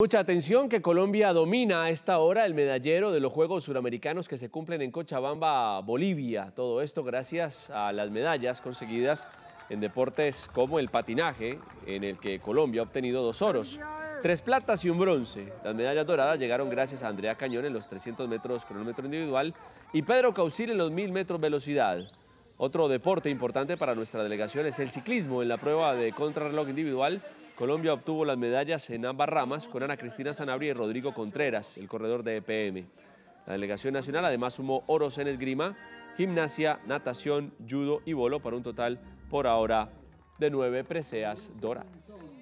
Mucha atención que Colombia domina a esta hora el medallero de los Juegos Suramericanos que se cumplen en Cochabamba, Bolivia. Todo esto gracias a las medallas conseguidas en deportes como el patinaje, en el que Colombia ha obtenido dos oros, tres platas y un bronce. Las medallas doradas llegaron gracias a Andrea Cañón en los 300 metros cronómetro individual y Pedro Causil en los 1000 metros velocidad. Otro deporte importante para nuestra delegación es el ciclismo. En la prueba de contrarreloj individual, Colombia obtuvo las medallas en ambas ramas con Ana Cristina Sanabria y Rodrigo Contreras, el corredor de EPM. La delegación nacional además sumó oros en esgrima, gimnasia, natación, judo y bolo para un total por ahora de nueve preseas doradas.